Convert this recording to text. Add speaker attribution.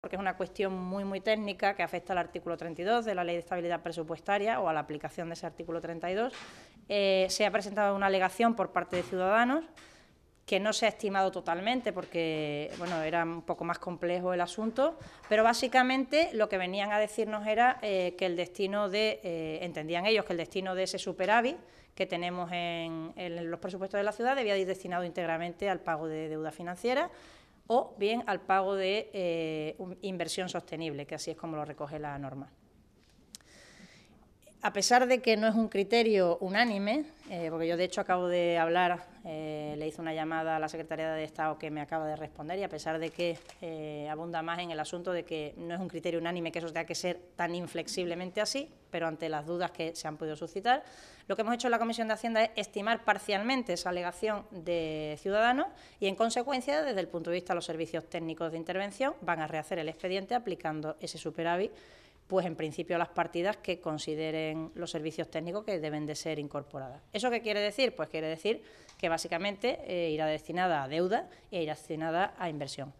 Speaker 1: porque es una cuestión muy, muy técnica que afecta al artículo 32 de la Ley de Estabilidad Presupuestaria o a la aplicación de ese artículo 32. Eh, se ha presentado una alegación por parte de Ciudadanos que no se ha estimado totalmente porque, bueno, era un poco más complejo el asunto, pero básicamente lo que venían a decirnos era eh, que el destino de, eh, entendían ellos que el destino de ese superávit que tenemos en, en los presupuestos de la ciudad debía ir destinado íntegramente al pago de deuda financiera o bien al pago de eh, inversión sostenible, que así es como lo recoge la norma a pesar de que no es un criterio unánime, eh, porque yo de hecho acabo de hablar, eh, le hice una llamada a la Secretaría de Estado que me acaba de responder y a pesar de que eh, abunda más en el asunto de que no es un criterio unánime que eso tenga que ser tan inflexiblemente así, pero ante las dudas que se han podido suscitar, lo que hemos hecho en la Comisión de Hacienda es estimar parcialmente esa alegación de ciudadanos y en consecuencia, desde el punto de vista de los servicios técnicos de intervención, van a rehacer el expediente aplicando ese superávit pues en principio las partidas que consideren los servicios técnicos que deben de ser incorporadas. ¿Eso qué quiere decir? Pues quiere decir que básicamente eh, irá destinada a deuda y irá destinada a inversión.